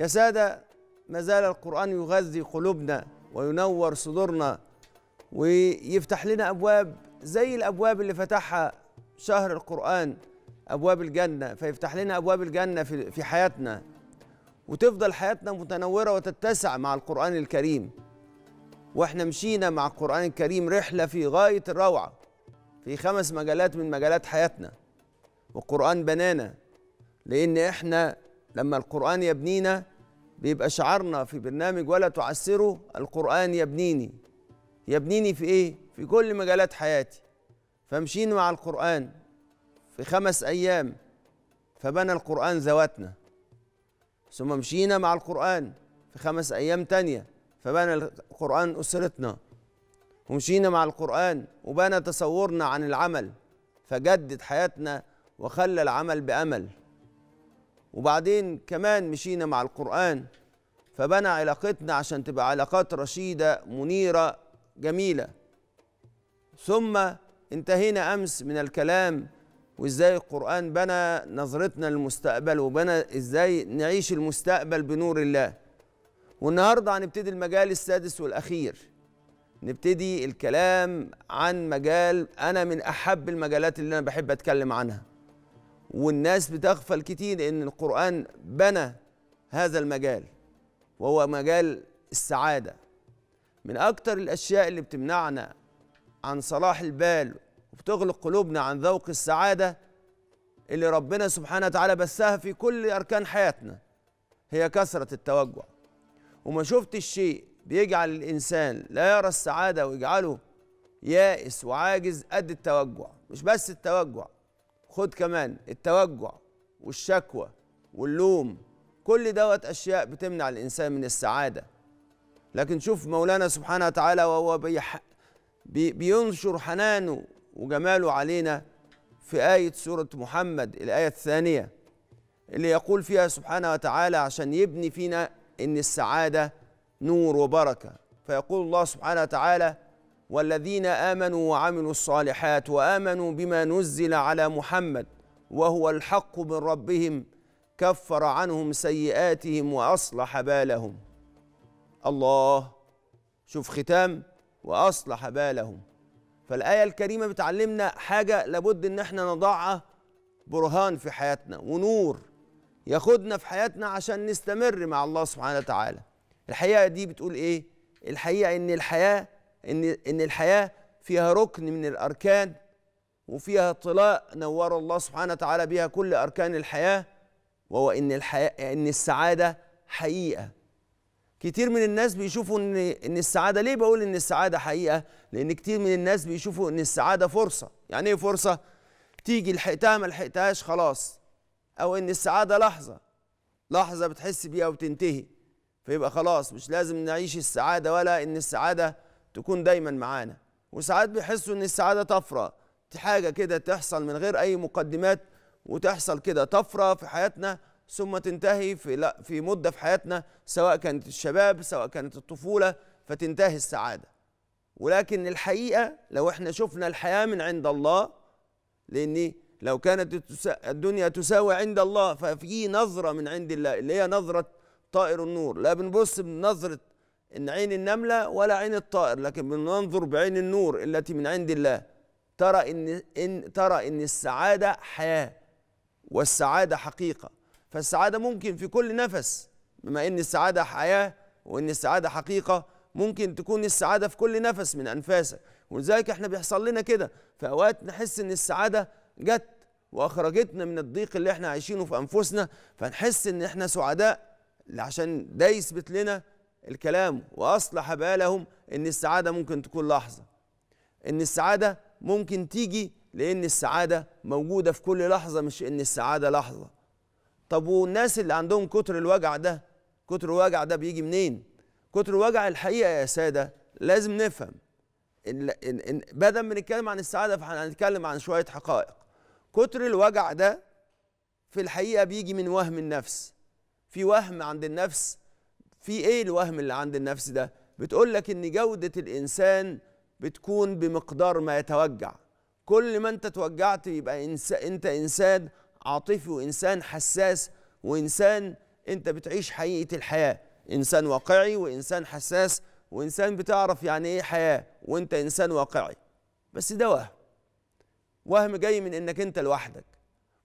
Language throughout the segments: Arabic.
يا سادة ما زال القرآن يغذي قلوبنا وينور صدورنا ويفتح لنا أبواب زي الأبواب اللي فتحها شهر القرآن أبواب الجنة فيفتح لنا أبواب الجنة في, حياتنا وتفضل حياتنا متنورة وتتسع مع القرآن الكريم واحنا مشينا مع القرآن الكريم رحلة في غاية الروعة في خمس مجالات من مجالات حياتنا والقرآن بنانا لأن احنا لما القرآن يبنينا بيبقى شعارنا في برنامج ولا تعسروا القرآن يبنيني يبنيني في إيه؟ في كل مجالات حياتي فمشينا مع القرآن في خمس أيام فبنى القرآن ذواتنا ثم مشينا مع القرآن في خمس أيام تانية فبنى القرآن أسرتنا ومشينا مع القرآن وبنى تصورنا عن العمل فجدد حياتنا وخلى العمل بأمل وبعدين كمان مشينا مع القرآن فبنى علاقتنا عشان تبقى علاقات رشيده منيره جميله ثم انتهينا امس من الكلام وازاي القران بنى نظرتنا للمستقبل وبنى ازاي نعيش المستقبل بنور الله والنهارده هنبتدي المجال السادس والاخير نبتدي الكلام عن مجال انا من احب المجالات اللي انا بحب اتكلم عنها والناس بتغفل كتير ان القران بنى هذا المجال وهو مجال السعادة من أكتر الأشياء اللي بتمنعنا عن صلاح البال وبتغلق قلوبنا عن ذوق السعادة اللي ربنا سبحانه وتعالى بثها في كل أركان حياتنا هي كثرة التوجع وما شفت الشيء بيجعل الإنسان لا يرى السعادة ويجعله يائس وعاجز قد التوجع مش بس التوجع خد كمان التوجع والشكوى واللوم كل دوت أشياء بتمنع الإنسان من السعادة لكن شوف مولانا سبحانه وتعالى وهو بيح بي بينشر حنانه وجماله علينا في آية سورة محمد الآية الثانية اللي يقول فيها سبحانه وتعالى عشان يبني فينا إن السعادة نور وبركة فيقول الله سبحانه وتعالى والذين آمنوا وعملوا الصالحات وآمنوا بما نزل على محمد وهو الحق من ربهم كفر عنهم سيئاتهم وأصلح بالهم الله شوف ختام وأصلح بالهم فالآية الكريمة بتعلمنا حاجة لابد إن احنا نضعها برهان في حياتنا ونور ياخدنا في حياتنا عشان نستمر مع الله سبحانه وتعالى الحقيقة دي بتقول إيه؟ الحقيقة إن الحياة إن إن الحياة فيها ركن من الأركان وفيها طلاء نور الله سبحانه وتعالى بها كل أركان الحياة وهو ان الحياة ان السعاده حقيقه كتير من الناس بيشوفوا ان ان السعاده ليه بقول ان السعاده حقيقه لان كتير من الناس بيشوفوا ان السعاده فرصه يعني ايه فرصه تيجي لحقتها ما لحقتهاش خلاص او ان السعاده لحظه لحظه بتحس بيها وتنتهي فيبقى خلاص مش لازم نعيش السعاده ولا ان السعاده تكون دايما معانا وساعات بيحسوا ان السعاده طفره حاجه كده تحصل من غير اي مقدمات وتحصل كده طفره في حياتنا ثم تنتهي في لا في مده في حياتنا سواء كانت الشباب سواء كانت الطفوله فتنتهي السعاده ولكن الحقيقه لو احنا شفنا الحياه من عند الله لان لو كانت الدنيا تساوي عند الله ففي نظره من عند الله اللي هي نظره طائر النور لا بنبص بنظره ان عين النمله ولا عين الطائر لكن بننظر بعين النور التي من عند الله ترى ان ان ترى ان السعاده حياه والسعادة حقيقة فالسعادة ممكن في كل نفس بما أن السعادة حياة وأن السعادة حقيقة ممكن تكون السعادة في كل نفس من أنفاسك ولذلك احنا بيحصل لنا كده في أوقات نحس أن السعادة جت وأخرجتنا من الضيق اللي احنا عايشينه في أنفسنا فنحس أن احنا سعداء عشان ده يثبت لنا الكلام وأصلح بالهم أن السعادة ممكن تكون لحظة أن السعادة ممكن تيجي لأن السعادة موجودة في كل لحظة مش إن السعادة لحظة طب والناس اللي عندهم كتر الوجع ده كتر الوجع ده بيجي منين كتر الوجع الحقيقة يا سادة لازم نفهم إن إن بدل ما نتكلم عن السعادة فهنتكلم عن شوية حقائق كتر الوجع ده في الحقيقة بيجي من وهم النفس في وهم عند النفس في ايه الوهم اللي عند النفس ده بتقول لك ان جودة الانسان بتكون بمقدار ما يتوجع كل ما انت توجعت يبقى إنس... انت انسان عاطفي وانسان حساس وانسان انت بتعيش حقيقه الحياه انسان واقعي وانسان حساس وانسان بتعرف يعني ايه حياه وانت انسان واقعي بس ده وهم وهم جاي من انك انت لوحدك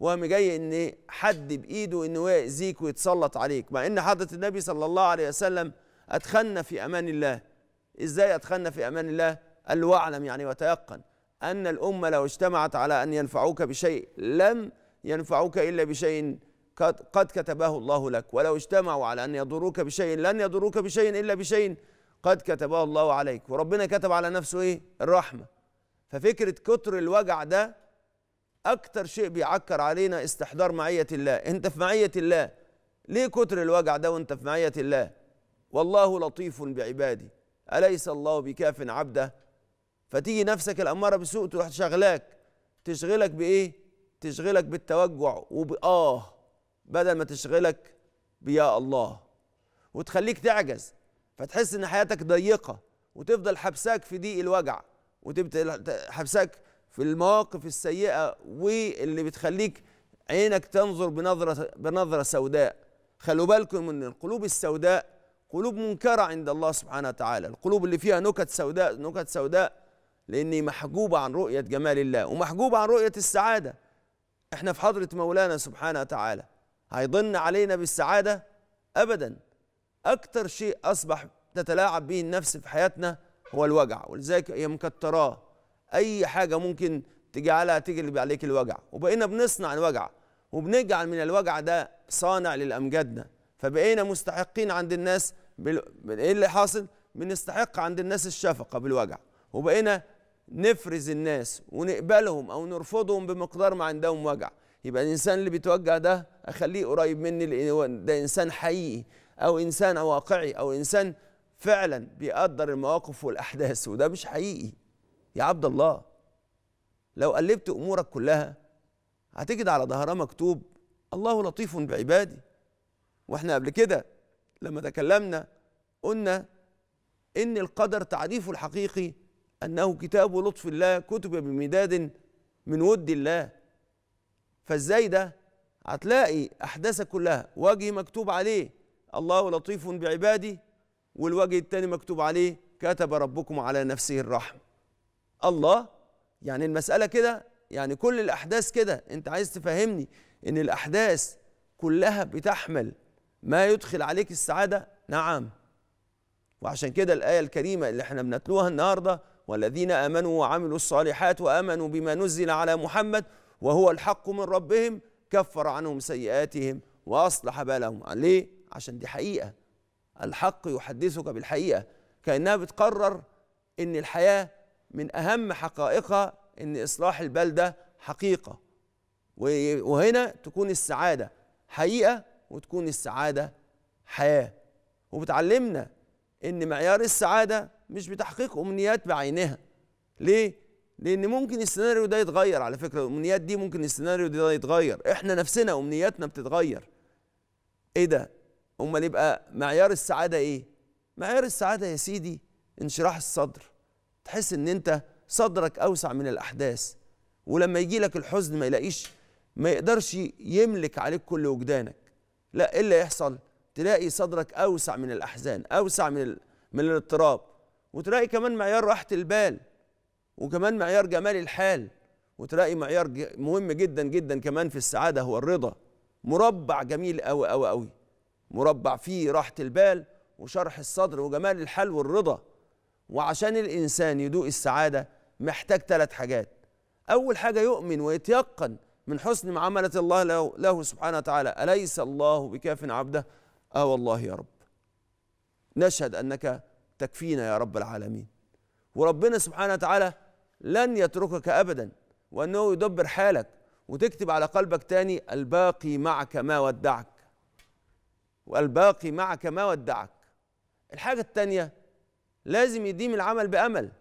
وهم جاي ان حد بايده انه يأذيك ويتسلط عليك مع ان حضره النبي صلى الله عليه وسلم اتخنى في امان الله ازاي اتخنى في امان الله قال له يعني وتيقن أن الأمة لو اجتمعت على أن ينفعوك بشيء لم ينفعوك إلا بشيء قد كتبه الله لك ولو اجتمعوا على أن يضروك بشيء لن يضروك بشيء إلا بشيء قد كتبه الله عليك وربنا كتب على نفسه إيه؟ الرحمة ففكرة كتر الوجع ده أكتر شيء بيعكر علينا استحضار معية الله أنت في معية الله ليه كتر الوجع ده وأنت في معية الله والله لطيف بعباده أليس الله بكاف عبده فتيجي نفسك الاماره بسوء تروح تشغلاك تشغلك بايه تشغلك بالتوجع وباه بدل ما تشغلك بيا الله وتخليك تعجز فتحس ان حياتك ضيقه وتفضل حبساك في ضيق الوجع وتبدا حبساك في المواقف السيئه واللي بتخليك عينك تنظر بنظره بنظره سوداء خلوا بالكم من القلوب السوداء قلوب منكره عند الله سبحانه وتعالى القلوب اللي فيها نكت سوداء نكت سوداء لأني محجوبة عن رؤية جمال الله ومحجوبة عن رؤية السعادة احنا في حضرة مولانا سبحانه وتعالى هيضن علينا بالسعادة أبدا أكتر شيء أصبح تتلاعب به النفس في حياتنا هو الوجع ولذلك هي مكتراه أي حاجة ممكن تجعلها تجلب عليك الوجع وبقينا بنصنع الوجع وبنجعل من الوجع ده صانع للأمجادنا فبقينا مستحقين عند الناس بال... ايه اللي حاصل؟ بنستحق عند الناس الشفقة بالوجع وبقينا نفرز الناس ونقبلهم او نرفضهم بمقدار ما عندهم وجع يبقى الانسان اللي بيتوجع ده اخليه قريب مني لان ده انسان حقيقي او انسان واقعي او انسان فعلا بيقدر المواقف والاحداث وده مش حقيقي يا عبد الله لو قلبت امورك كلها هتجد على ظهرها مكتوب الله لطيف بعباده واحنا قبل كده لما تكلمنا قلنا ان القدر تعريفه الحقيقي أنه كتاب لطف الله كتب بمداد من ود الله فازاي ده هتلاقي أحداث كلها وجه مكتوب عليه الله لطيف بعباده والوجه الثاني مكتوب عليه كتب ربكم على نفسه الرحمة الله يعني المسألة كده يعني كل الأحداث كده أنت عايز تفهمني إن الأحداث كلها بتحمل ما يدخل عليك السعادة نعم وعشان كده الآية الكريمة اللي احنا بنتلوها النهارده والذين امنوا وعملوا الصالحات وامنوا بما نزل على محمد وهو الحق من ربهم كفر عنهم سيئاتهم واصلح بالهم ليه عشان دي حقيقه الحق يحدثك بالحقيقه كانها بتقرر ان الحياه من اهم حقائقها ان اصلاح البلده حقيقه وهنا تكون السعاده حقيقه وتكون السعاده حياه وبتعلمنا ان معيار السعاده مش بتحقيق امنيات بعينها ليه لان ممكن السيناريو ده يتغير على فكره الامنيات دي ممكن السيناريو ده يتغير احنا نفسنا امنياتنا بتتغير ايه ده امال يبقى معيار السعاده ايه معيار السعاده يا سيدي انشراح الصدر تحس ان انت صدرك اوسع من الاحداث ولما يجي لك الحزن ما يلاقيش ما يقدرش يملك عليك كل وجدانك لا ايه اللي يحصل تلاقي صدرك اوسع من الاحزان اوسع من من الاضطراب وتلاقي كمان معيار راحه البال وكمان معيار جمال الحال وتلاقي معيار مهم جدا جدا كمان في السعاده هو الرضا مربع جميل قوي قوي قوي مربع فيه راحه البال وشرح الصدر وجمال الحال والرضا وعشان الانسان يدوق السعاده محتاج ثلاث حاجات اول حاجه يؤمن ويتيقن من حسن معامله الله له, له سبحانه وتعالى اليس الله بكاف عبده اه والله يا رب نشهد انك تكفينا يا رب العالمين وربنا سبحانه وتعالى لن يتركك ابدا وانه يدبر حالك وتكتب على قلبك تاني الباقي معك ما ودعك والباقي معك ما ودعك الحاجة التانية لازم يديم العمل بأمل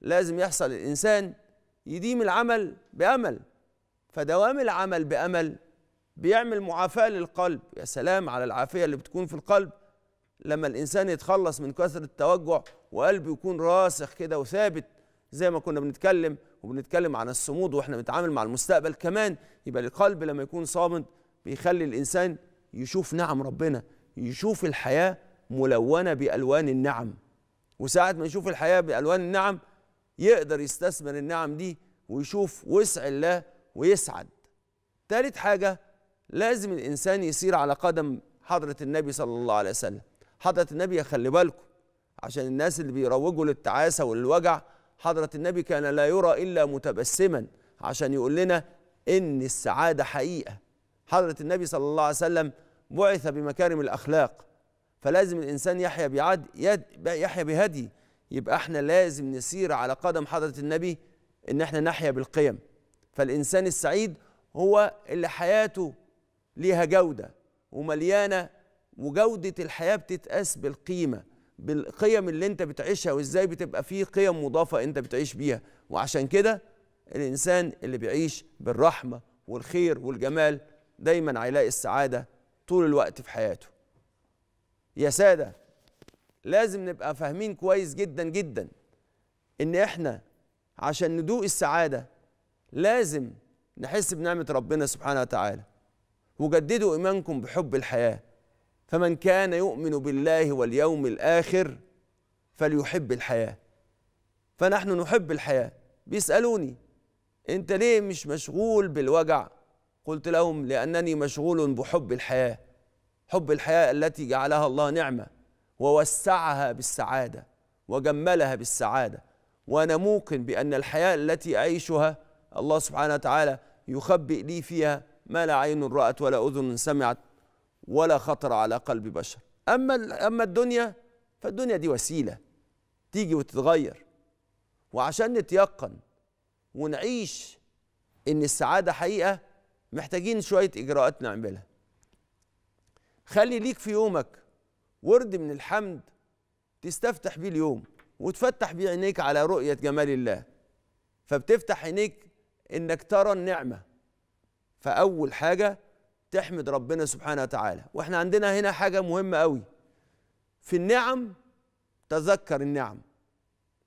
لازم يحصل الإنسان يديم العمل بأمل فدوام العمل بأمل بيعمل معافاة للقلب يا سلام على العافية اللي بتكون في القلب لما الانسان يتخلص من كثره التوجع وقلبه يكون راسخ كده وثابت زي ما كنا بنتكلم وبنتكلم عن الصمود واحنا بنتعامل مع المستقبل كمان يبقى القلب لما يكون صامد بيخلي الانسان يشوف نعم ربنا يشوف الحياه ملونه بالوان النعم وساعة ما يشوف الحياه بالوان النعم يقدر يستثمر النعم دي ويشوف وسع الله ويسعد. تالت حاجه لازم الانسان يسير على قدم حضره النبي صلى الله عليه وسلم. حضرة النبي خلي بالكم عشان الناس اللي بيروجوا للتعاسة والوجع حضرة النبي كان لا يرى إلا متبسما عشان يقول لنا إن السعادة حقيقة حضرة النبي صلى الله عليه وسلم بعث بمكارم الأخلاق فلازم الإنسان يحيا بعد يحيا بهدي يبقى احنا لازم نسير على قدم حضرة النبي إن احنا نحيا بالقيم فالإنسان السعيد هو اللي حياته ليها جودة ومليانة وجودة الحياة بتتقاس بالقيمة بالقيم اللي انت بتعيشها وازاي بتبقى فيه قيم مضافة انت بتعيش بيها وعشان كده الإنسان اللي بيعيش بالرحمة والخير والجمال دايما هيلاقي السعادة طول الوقت في حياته يا سادة لازم نبقى فاهمين كويس جدا جدا ان احنا عشان ندوق السعادة لازم نحس بنعمة ربنا سبحانه وتعالى وجددوا إيمانكم بحب الحياة فمن كان يؤمن بالله واليوم الآخر فليحب الحياة فنحن نحب الحياة بيسألوني أنت ليه مش مشغول بالوجع قلت لهم لأنني مشغول بحب الحياة حب الحياة التي جعلها الله نعمة ووسعها بالسعادة وجملها بالسعادة وأنا موقن بأن الحياة التي أعيشها الله سبحانه وتعالى يخبئ لي فيها ما لا عين رأت ولا أذن سمعت ولا خطر على قلب بشر أما أما الدنيا فالدنيا دي وسيلة تيجي وتتغير وعشان نتيقن ونعيش إن السعادة حقيقة محتاجين شوية إجراءات نعملها خلي ليك في يومك ورد من الحمد تستفتح بيه اليوم وتفتح بيه عينيك على رؤية جمال الله فبتفتح عينيك إنك ترى النعمة فأول حاجة تحمد ربنا سبحانه وتعالى واحنا عندنا هنا حاجة مهمة قوي في النعم تذكر النعم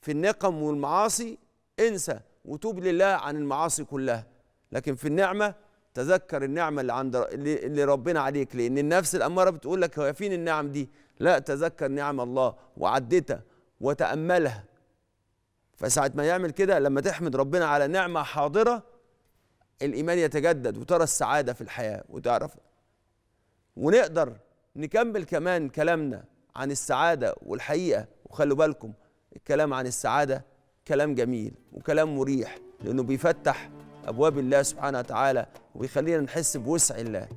في النقم والمعاصي انسى وتوب لله عن المعاصي كلها لكن في النعمة تذكر النعمة اللي عند اللي ربنا عليك لأن النفس الأمارة بتقول لك هو فين النعم دي لا تذكر نعم الله وعدتها وتأملها فساعة ما يعمل كده لما تحمد ربنا على نعمة حاضرة الإيمان يتجدد وترى السعادة في الحياة وتعرف ونقدر نكمل كمان كلامنا عن السعادة والحقيقة وخلوا بالكم الكلام عن السعادة كلام جميل وكلام مريح لأنه بيفتح أبواب الله سبحانه وتعالى وبيخلينا نحس بوسع الله